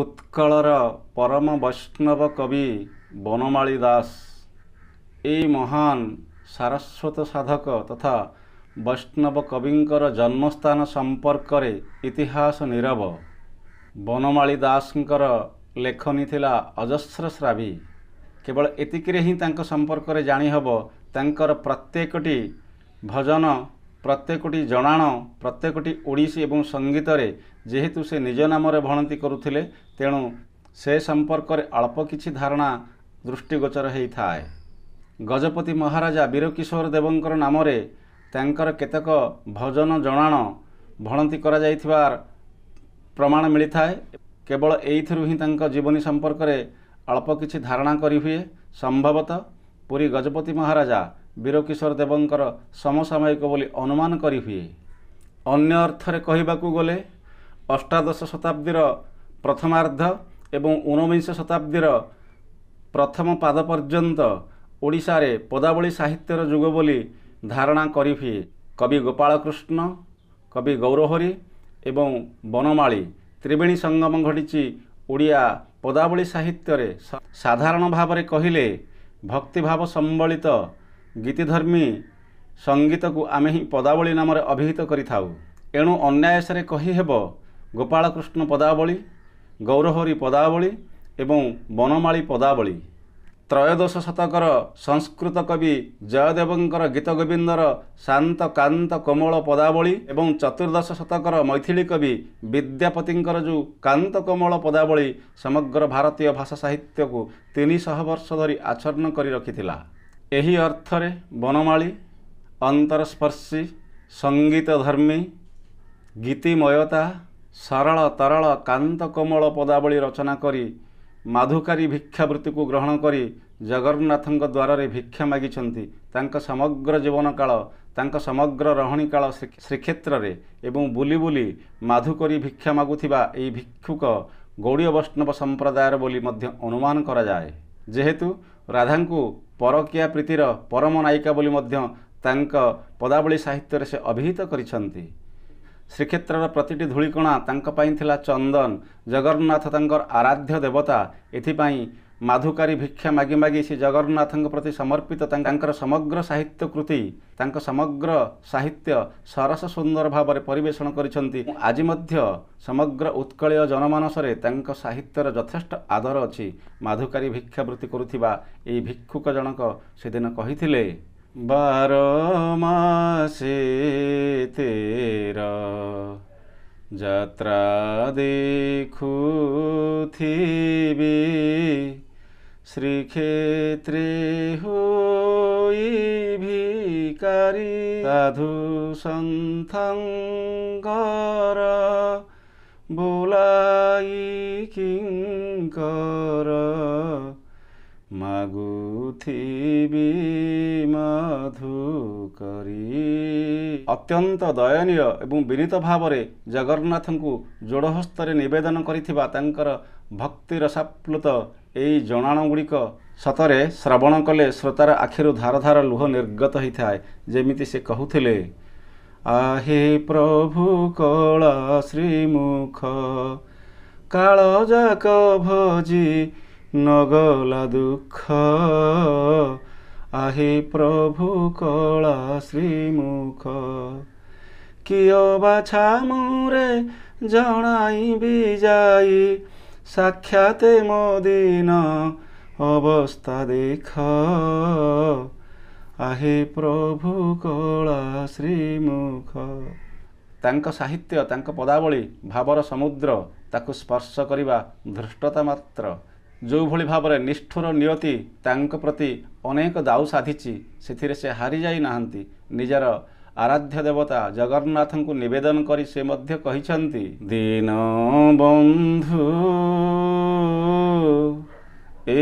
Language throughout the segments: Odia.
ଉତ୍କଳର ପରମ ବୈଷ୍ଣବ କବି ବନମାଳୀ ଦାସ ଏହି ମହାନ ସାରସ୍ୱତ ସାଧକ ତଥା ବୈଷ୍ଣବ କବିଙ୍କର ଜନ୍ମସ୍ଥାନ ସମ୍ପର୍କରେ ଇତିହାସ ନିରବ ବନମାଳୀ ଦାସଙ୍କର ଲେଖନୀ ଥିଲା ଅଜସ୍ର ଶ୍ରାବୀ କେବଳ ଏତିକିରେ ହିଁ ତାଙ୍କ ସମ୍ପର୍କରେ ଜାଣିହେବ ତାଙ୍କର ପ୍ରତ୍ୟେକଟି ଭଜନ ପ୍ରତ୍ୟେକଟି ଜଣାଣ ପ୍ରତ୍ୟେକଟି ଓଡ଼ିଶୀ ଏବଂ ସଙ୍ଗୀତରେ ଯେହେତୁ ସେ ନିଜ ନାମରେ ଭଣନ୍ତି କରୁଥିଲେ ତେଣୁ ସେ ସମ୍ପର୍କରେ ଅଳ୍ପ କିଛି ଧାରଣା ଦୃଷ୍ଟିଗୋଚର ହୋଇଥାଏ ଗଜପତି ମହାରାଜା ବୀରକିଶୋର ଦେବଙ୍କର ନାମରେ ତାଙ୍କର କେତେକ ଭଜନ ଜଣାଣ ଭଣନ୍ତି କରାଯାଇଥିବାର ପ୍ରମାଣ ମିଳିଥାଏ କେବଳ ଏଇଥିରୁ ହିଁ ତାଙ୍କ ଜୀବନୀ ସମ୍ପର୍କରେ ଅଳ୍ପ କିଛି ଧାରଣା କରିହୁଏ ସମ୍ଭବତଃ ପୁରୀ ଗଜପତି ମହାରାଜା ବୀରକିଶୋର ଦେବଙ୍କର ସମସାମୟିକ ବୋଲି ଅନୁମାନ କରିହୁଏ ଅନ୍ୟ ଅର୍ଥରେ କହିବାକୁ ଗଲେ ଅଷ୍ଟାଦଶ ଶତାବ୍ଦୀର ପ୍ରଥମାର୍ଦ୍ଧ ଏବଂ ଉନବିଂଶ ଶତାବ୍ଦୀର ପ୍ରଥମ ପାଦ ପର୍ଯ୍ୟନ୍ତ ଓଡ଼ିଶାରେ ପଦାବଳୀ ସାହିତ୍ୟର ଯୁଗ ବୋଲି ଧାରଣା କରିଫି କବି ଗୋପାଳକୃଷ୍ଣ କବି ଗୌରହରି ଏବଂ ବନମାଳୀ ତ୍ରିବେଣୀ ସଙ୍ଗମ ଘଟିଛି ଓଡ଼ିଆ ପଦାବଳୀ ସାହିତ୍ୟରେ ସାଧାରଣ ଭାବରେ କହିଲେ ଭକ୍ତିଭାବ ସମ୍ବଳିତ ଗୀତିଧର୍ମୀ ସଙ୍ଗୀତକୁ ଆମେ ହିଁ ପଦାବଳୀ ନାମରେ ଅଭିହିତ କରିଥାଉ ଏଣୁ ଅନ୍ୟାୟସରେ କହିହେବ ଗୋପାଳକୃଷ୍ଣ ପଦାବଳୀ ଗୌରହରି ପଦାବଳୀ ଏବଂ ବନମାଳୀ ପଦାବଳୀ ତ୍ରୟୋଦଶ ଶତକର ସଂସ୍କୃତ କବି ଜୟଦେବଙ୍କର ଗୀତଗୋବିନ୍ଦର ଶାନ୍ତ କାନ୍ତ କୋମଳ ପଦାବଳୀ ଏବଂ ଚତୁର୍ଦ୍ଦଶ ଶତକର ମୈଥିଳୀ କବି ବିଦ୍ୟାପତିଙ୍କର ଯେଉଁ କାନ୍ତ କୋମଳ ପଦାବଳୀ ସମଗ୍ର ଭାରତୀୟ ଭାଷା ସାହିତ୍ୟକୁ ତିନିଶହ ବର୍ଷ ଧରି ଆଚ୍ଛନ୍ନ କରି ରଖିଥିଲା ଏହି ଅର୍ଥରେ ବନମାଳୀ ଅନ୍ତରସ୍ପର୍ଶୀ ସଙ୍ଗୀତଧର୍ମୀ ଗୀତିମୟତା ସରଳ ତରଳ କାନ୍ତକୋମଳ ପଦାବଳୀ ରଚନା କରି ମାଧୁକାରୀ ଭିକ୍ଷାବୃତ୍ତିକୁ ଗ୍ରହଣ କରି ଜଗନ୍ନାଥଙ୍କ ଦ୍ୱାରରେ ଭିକ୍ଷା ମାଗିଛନ୍ତି ତାଙ୍କ ସମଗ୍ର ଜୀବନକାଳ ତାଙ୍କ ସମଗ୍ର ରହଣୀକାଳ ଶ୍ରୀକ୍ଷେତ୍ରରେ ଏବଂ ବୁଲି ବୁଲି ମାଧୁ କରି ଭିକ୍ଷା ମାଗୁଥିବା ଏହି ଭିକ୍ଷୁକ ଗୌଡ଼ୀୟ ବୈଷ୍ଣବ ସମ୍ପ୍ରଦାୟର ବୋଲି ମଧ୍ୟ ଅନୁମାନ କରାଯାଏ ଯେହେତୁ ରାଧାଙ୍କୁ ପରକିଆ ପ୍ରୀତିର ପରମ ନାୟିକା ବୋଲି ମଧ୍ୟ ତାଙ୍କ ପଦାବଳୀ ସାହିତ୍ୟରେ ସେ ଅଭିହିତ କରିଛନ୍ତି ଶ୍ରୀକ୍ଷେତ୍ରର ପ୍ରତିଟି ଧୂଳିକଣା ତାଙ୍କ ପାଇଁ ଥିଲା ଚନ୍ଦନ ଜଗନ୍ନାଥ ତାଙ୍କର ଆରାଧ୍ୟ ଦେବତା ଏଥିପାଇଁ ମାଧୁକାରୀ ଭିକ୍ଷା ମାଗି ମାଗି ସେ ଜଗନ୍ନାଥଙ୍କ ପ୍ରତି ସମର୍ପିତ ତାଙ୍କର ସମଗ୍ର ସାହିତ୍ୟ କୃତି ତାଙ୍କ ସମଗ୍ର ସାହିତ୍ୟ ସରସ ସୁନ୍ଦର ଭାବରେ ପରିବେଷଣ କରିଛନ୍ତି ଆଜି ମଧ୍ୟ ସମଗ୍ର ଉତ୍କଳୀୟ ଜନମାନସରେ ତାଙ୍କ ସାହିତ୍ୟର ଯଥେଷ୍ଟ ଆଦର ଅଛି ମାଧୁକାରୀ ଭିକ୍ଷାବୃତ୍ତି କରୁଥିବା ଏହି ଭିକ୍ଷୁକ ଜଣକ ସେଦିନ କହିଥିଲେ বারো মাসে তেরা যাত্রা দেখুথিবি শ্রীক্ষেত্রে হই ভিকারি সাধু সন্থঙ্গর বুলাই কিঙ্কর ମାଗୁଥିବି ମାଧୁ କରି ଅତ୍ୟନ୍ତ ଦୟନୀୟ ଏବଂ ବିନୀତ ଭାବରେ ଜଗନ୍ନାଥଙ୍କୁ ଯୋଡ଼ହସ୍ତରେ ନିବେଦନ କରିଥିବା ତାଙ୍କର ଭକ୍ତିରସାପ୍ଲୁତ ଏହି ଜଣାଣ ଗୁଡ଼ିକ ସତରେ ଶ୍ରବଣ କଲେ ଶ୍ରୋତାର ଆଖିରୁ ଧାରଧାର ଲୁହ ନିର୍ଗତ ହୋଇଥାଏ ଯେମିତି ସେ କହୁଥିଲେ ଆହେ ପ୍ରଭୁ କଳା ଶ୍ରୀମୁଖ କାଳ ଯାକ ଭୋଜି ନଗଲା ଦୁଃଖ ଆହି ପ୍ରଭୁ କଳା ଶ୍ରୀମୁଖ କିଅ ବାଛା ମୁରେ ଜଣାଇବି ଯାଇ ସାକ୍ଷାତ ମୋ ଦିନ ଅବସ୍ଥା ଦେଖ ଆହେ ପ୍ରଭୁ କଳା ଶ୍ରୀମୁଖ ତାଙ୍କ ସାହିତ୍ୟ ତାଙ୍କ ପଦାବଳୀ ଭାବର ସମୁଦ୍ର ତାକୁ ସ୍ପର୍ଶ କରିବା ଧୃଷ୍ଟତା ମାତ୍ର ଯେଉଁଭଳି ଭାବରେ ନିଷ୍ଠୁର ନିୟତି ତାଙ୍କ ପ୍ରତି ଅନେକ ଦାଉ ସାଧିଛି ସେଥିରେ ସେ ହାରିଯାଇ ନାହାନ୍ତି ନିଜର ଆରାଧ୍ୟ ଦେବତା ଜଗନ୍ନାଥଙ୍କୁ ନିବେଦନ କରି ସେ ମଧ୍ୟ କହିଛନ୍ତି ଦିନ ବନ୍ଧୁ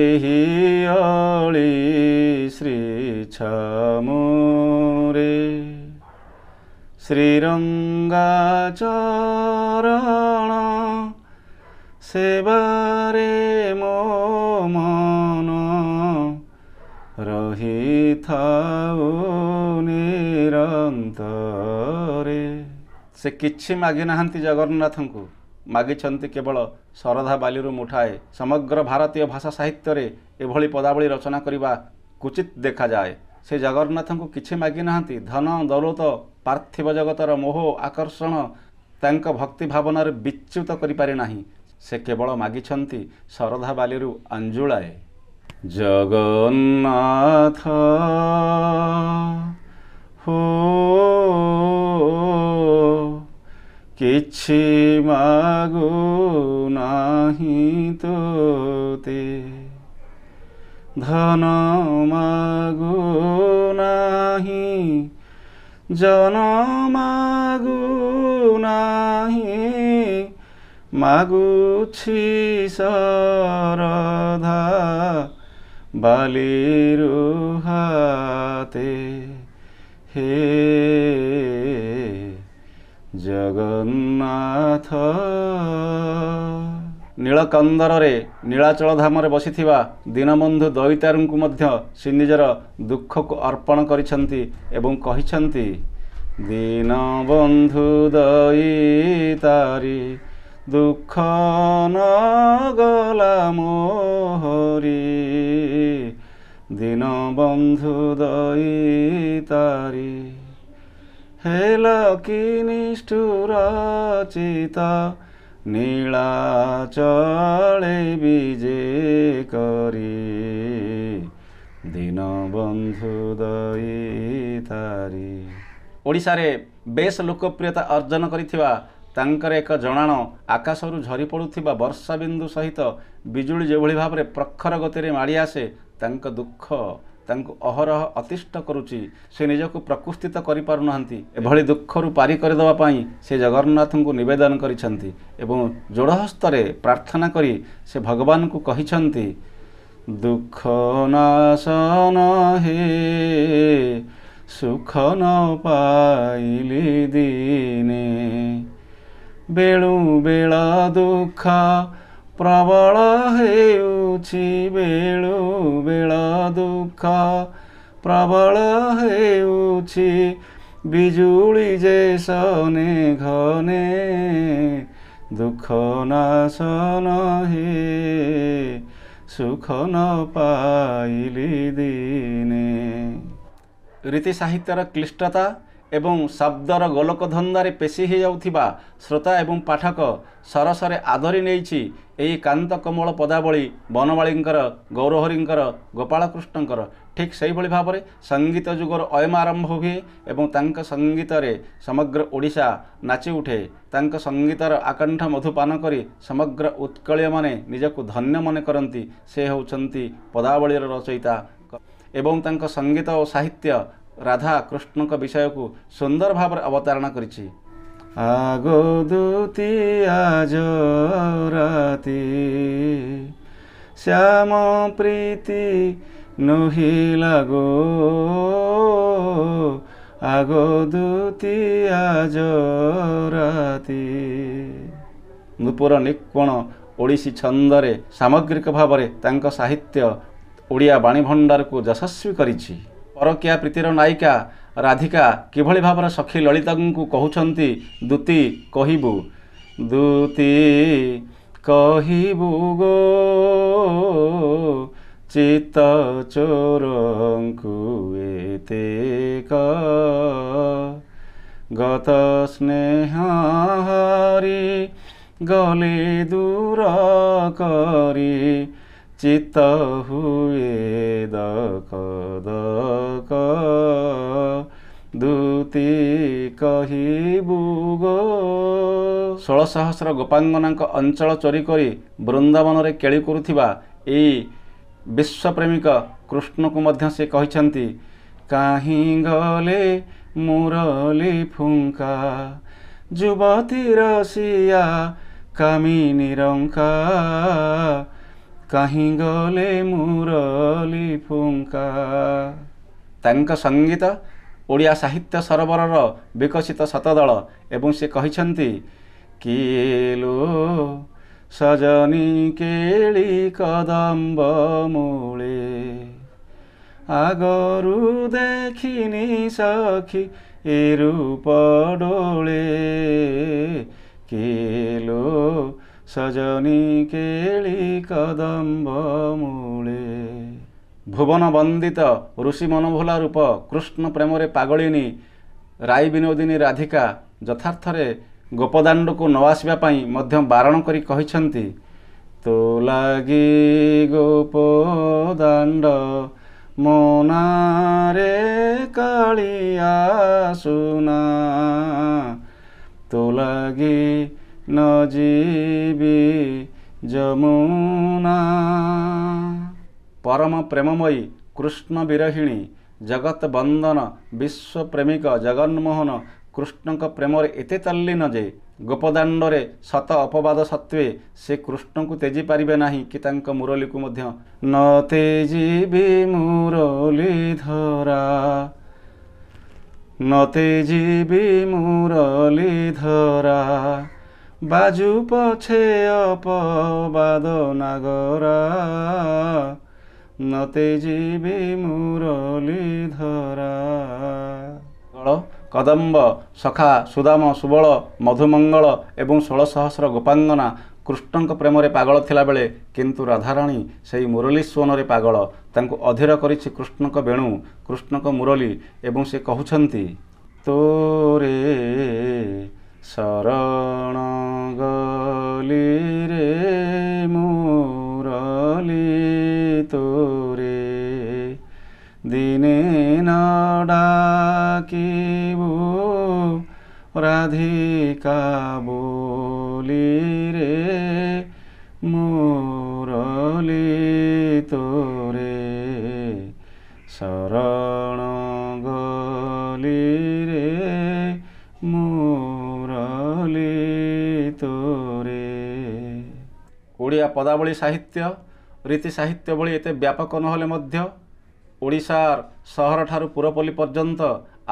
ଏହି ଅଳି ଶ୍ରୀ ଛାମରେ ଶ୍ରୀରଙ୍ଗା ଚରଣ সেবারে ଥାଉ ନିରନ୍ତରେ ସେ କିଛି ମାଗି ନାହାନ୍ତି ଜଗନ୍ନାଥଙ୍କୁ ମାଗିଛନ୍ତି କେବଳ ଶରଧା ବାଲିରୁ ମୁଠାଏ ସମଗ୍ର ଭାରତୀୟ ଭାଷା ସାହିତ୍ୟରେ ଏଭଳି ପଦାବଳୀ ରଚନା କରିବା କୁଚିତ ଦେଖାଯାଏ ସେ ଜଗନ୍ନାଥଙ୍କୁ କିଛି ମାଗି ନାହାନ୍ତି ଧନ ଦୌଲତ ପାର୍ଥିବ ଜଗତର ମୋହ ଆକର୍ଷଣ ତାଙ୍କ ଭକ୍ତି ଭାବନାରେ ବିଚ୍ୟୁତ କରିପାରି ନାହିଁ ସେ କେବଳ ମାଗିଛନ୍ତି ଶରଧା ବାଲିରୁ ଅଞ୍ଜୁଳାଏ জগন্নাথ হো କିଛି ମାଗୁ ନାହିଁ ତୋତେ ଧନ ମାଗୁ ନାହିଁ ଜନ ମାଗୁ ନାହିଁ ମାଗୁଛି ସରଧା বালির হাতে হে ଜଗନ୍ନାଥ ନୀଳକନ୍ଦରରେ ନୀଳାଚଳ ଧାମରେ ବସିଥିବା ଦୀନବନ୍ଧୁ ଦଇତାରୁଙ୍କୁ ମଧ୍ୟ ସେ ନିଜର ଦୁଃଖକୁ ଅର୍ପଣ କରିଛନ୍ତି ଏବଂ କହିଛନ୍ତି ଦୀନବନ୍ଧୁ ଦଇତାରି ଦୁଃଖ ନ ଗଲା ମୋହରୀ ଦୀନ ବନ୍ଧୁ ଦୟିତାରି ହେଲ କି ନିଷ୍ଠୁର ଚିତ ନୀଳା ଚଳେଇବି ଯେ କରି ଦିନ ବନ୍ଧୁ ଦୟିତାରି ଓଡ଼ିଶାରେ ବେଶ ଲୋକପ୍ରିୟତା ଅର୍ଜନ କରିଥିବା ତାଙ୍କର ଏକ ଜଣାଣ ଆକାଶରୁ ଝରି ପଡ଼ୁଥିବା ବର୍ଷା ବିନ୍ଦୁ ସହିତ ବିଜୁଳି ଯେଭଳି ଭାବରେ ପ୍ରଖର ଗତିରେ ମାଡ଼ି ଆସେ ତାଙ୍କ ଦୁଃଖ ତାଙ୍କୁ ଅହରହ ଅତିଷ୍ଠ କରୁଛି ସେ ନିଜକୁ ପ୍ରକୃତିତ କରିପାରୁନାହାନ୍ତି ଏଭଳି ଦୁଃଖରୁ ପାରି କରିଦେବା ପାଇଁ ସେ ଜଗନ୍ନାଥଙ୍କୁ ନିବେଦନ କରିଛନ୍ତି ଏବଂ ଯୋଡ଼ହସ୍ତରେ ପ୍ରାର୍ଥନା କରି ସେ ଭଗବାନଙ୍କୁ କହିଛନ୍ତି ଦୁଃଖ ନାଶନ ହେ ସୁଖ ନ ପାଇଲି ଦିନେ ବେଳୁ ବେଳ ଦୁଃଖ ପ୍ରବଳ ହେଉ ଲାଗୁଛି ବେଳୁ ବେଳ ଦୁଃଖ ପ୍ରବଳ ହେଉଛି ବିଜୁଳି ଯେ ସନେ ଘନେ ଦୁଃଖ ନାଶନ ହେ ସୁଖ ନ ପାଇଲି ଦିନେ ରୀତି ସାହିତ୍ୟର କ୍ଲିଷ୍ଟତା ଏବଂ ଶବ୍ଦର ଗୋଲକଧନ୍ଦାରେ ପେଶି ହୋଇଯାଉଥିବା ଶ୍ରୋତା ଏବଂ ପାଠକ ସରସରେ ଆଦରି ନେଇଛି ଏହି କାନ୍ତ କୋମଳ ପଦାବଳୀ ବନମାଳୀଙ୍କର ଗୌରହରିଙ୍କର ଗୋପାଳକୃଷ୍ଣଙ୍କର ଠିକ୍ ସେହିଭଳି ଭାବରେ ସଙ୍ଗୀତ ଯୁଗର ଅୟମ ଆରମ୍ଭ ହୁଏ ଏବଂ ତାଙ୍କ ସଙ୍ଗୀତରେ ସମଗ୍ର ଓଡ଼ିଶା ନାଚି ଉଠେ ତାଙ୍କ ସଙ୍ଗୀତର ଆକଣ୍ଠ ମଧୁପାନ କରି ସମଗ୍ର ଉତ୍କଳୀୟମାନେ ନିଜକୁ ଧନ୍ୟ ମନେ କରନ୍ତି ସେ ହେଉଛନ୍ତି ପଦାବଳୀର ରଚୟିତା ଏବଂ ତାଙ୍କ ସଙ୍ଗୀତ ଓ ସାହିତ୍ୟ ରାଧାକୃଷ୍ଣଙ୍କ ବିଷୟକୁ ସୁନ୍ଦର ଭାବରେ ଅବତାରଣା କରିଛି ଶ୍ୟାମ ପ୍ରୀତି শ্যাম প্রীতি নহিলা গো আগদুতিয়া জরাতি নূপুর নিকোণ ଓଡ଼ିଶୀ ଛନ୍ଦରେ ସାମଗ୍ରିକ ଭାବରେ ତାଙ୍କ ସାହିତ୍ୟ ଓଡ଼ିଆ ବାଣୀ ଭଣ୍ଡାରକୁ ଯଶସ୍ୱୀ କରିଛି ପରକିଆ ପ୍ରୀତିର ନାୟିକା ରାଧିକା କିଭଳି ଭାବରେ ସଖୀ ଲଳିତାଙ୍କୁ କହୁଛନ୍ତି ଦୂତି କହିବୁ ଦୂତି କହିବୁ ଗୋ ଚିତ୍ତ ଚୋରଙ୍କୁ ଏତେ ଗତ ସ୍ନେହ ହରି ଗଲେ ଦୂର କରି চিত হুয়ে দক দক ଦୂତି କହିବୁ ଗୋ ଷୋଳ ସହସ୍ର ଗୋପାଙ୍ଗନାଙ୍କ ଅଞ୍ଚଳ ଚୋରି କରି ବୃନ୍ଦାବନରେ କେଳି କରୁଥିବା ଏଇ ବିଶ୍ୱପ୍ରେମିକ କୃଷ୍ଣକୁ ମଧ୍ୟ ସେ କହିଛନ୍ତି କାହିଁ ଗଲେ ମୁରଲି ଫୁଙ୍କା ଯୁବତୀର ରସିଆ କାମିନୀ କାହିଁ ଗଲେ ମୁରଲି ଫୁଙ୍କା ତାଙ୍କ ସଙ୍ଗୀତ ଓଡ଼ିଆ ସାହିତ୍ୟ ସରୋବରର ବିକଶିତ ଶତଦଳ ଏବଂ ସେ କହିଛନ୍ତି କିଲୋ ସଜନୀ କେଳି କଦମ୍ବ ମୂଳେ ଆଗରୁ ଦେଖିନି ସଖୀ ଏ ରୂପ ଡୋଳେ କିଲୋ সজনী কেলি কদম্ব মূলে ଭୁବନ ବନ୍ଦିତ ଋଷି ମନୋଭୁଲା ରୂପ କୃଷ୍ଣ ପ୍ରେମରେ ପାଗଳିନୀ ରାଇ ବିନୋଦିନୀ ରାଧିକା ଯଥାର୍ଥରେ ଗୋପଦାଣ୍ଡକୁ ନ ଆସିବା ପାଇଁ ମଧ୍ୟ ବାରଣ କରି କହିଛନ୍ତି ତୋ ଲାଗି ଗୋପଦାଣ୍ଡ ମୋ ନାରେ କାଳିଆ ସୁନା ତୁ ଲାଗି ନ ଯିବି ଯମୁନା ପରମ ପ୍ରେମମୟୀ କୃଷ୍ଣ ବିରହିଣୀ ଜଗତ ବନ୍ଦନ ବିଶ୍ୱ ପ୍ରେମିକ ଜଗନ୍ମୋହନ କୃଷ୍ଣଙ୍କ ପ୍ରେମରେ ଏତେ ତାଲ୍ଲୀନ ଯେ ଗୋପଦାଣ୍ଡରେ ସତ ଅପବାଦ ସତ୍ତ୍ୱେ ସେ କୃଷ୍ଣଙ୍କୁ ତେଜି ପାରିବେ ନାହିଁ କି ତାଙ୍କ ମୁରଲୀକୁ ମଧ୍ୟ ନ ତେଜିବି ମୁରଲୀ ଧରା ନ ତେଜିବି ମୁରଲୀ ଧରା ବାଜୁ ପଛେ ଅପବାଦ ନାଗରା ନତେ ଯିବି ମୁରଳୀଧରା କଦମ୍ବ ସଖା ସୁଦାମ ସୁବଳ ମଧୁମଙ୍ଗଳ ଏବଂ ଷୋଳ ସହସ୍ର ଗୋପାଙ୍ଗନା କୃଷ୍ଣଙ୍କ ପ୍ରେମରେ ପାଗଳ ଥିଲାବେଳେ କିନ୍ତୁ ରାଧାରାଣୀ ସେହି ମୁରଲୀ ସ୍ୱନରେ ପାଗଳ ତାଙ୍କୁ ଅଧୀର କରିଛି କୃଷ୍ଣଙ୍କ ବେଣୁ କୃଷ୍ଣଙ୍କ ମୁରଲୀ ଏବଂ ସେ କହୁଛନ୍ତି ତୋରେ ଶରଣ ଗଲିରେ ଦିନେ ନଡ଼ାକିବୁ ରାଧିକା ବୋଲିରେ ମୁରଲି ତୋରେ ଶରଣ ଗଲିରେ ମୁରଲି ତୋରେ ଓଡ଼ିଆ ପଦାବଳୀ ସାହିତ୍ୟ ରୀତି ସାହିତ୍ୟ ଭଳି ଏତେ ବ୍ୟାପକ ନହେଲେ ମଧ୍ୟ ଓଡ଼ିଶାର ସହରଠାରୁ ପୁରପଲ୍ଲୀ ପର୍ଯ୍ୟନ୍ତ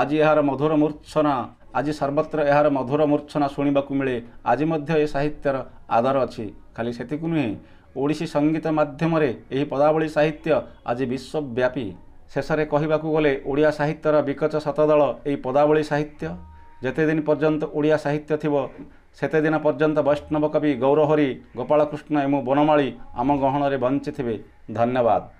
ଆଜି ଏହାର ମଧୁର ମୂର୍ଚ୍ଛନା ଆଜି ସର୍ବତ୍ର ଏହାର ମଧୁର ମୂର୍ଚ୍ଛନା ଶୁଣିବାକୁ ମିଳେ ଆଜି ମଧ୍ୟ ଏ ସାହିତ୍ୟର ଆଧାର ଅଛି ଖାଲି ସେତିକି ନୁହେଁ ଓଡ଼ିଶୀ ସଙ୍ଗୀତ ମାଧ୍ୟମରେ ଏହି ପଦାବଳୀ ସାହିତ୍ୟ ଆଜି ବିଶ୍ୱବ୍ୟାପୀ ଶେଷରେ କହିବାକୁ ଗଲେ ଓଡ଼ିଆ ସାହିତ୍ୟର ବିକଚ ଶତଦଳ ଏହି ପଦାବଳୀ ସାହିତ୍ୟ ଯେତେଦିନ ପର୍ଯ୍ୟନ୍ତ ଓଡ଼ିଆ ସାହିତ୍ୟ ଥିବ ସେତେଦିନ ପର୍ଯ୍ୟନ୍ତ ବୈଷ୍ଣବ କବି ଗୌରହରି ଗୋପାଳକୃଷ୍ଣ ଏବଂ ବନମାଳୀ ଆମ ଗହଣରେ ବଞ୍ଚିଥିବେ ଧନ୍ୟବାଦ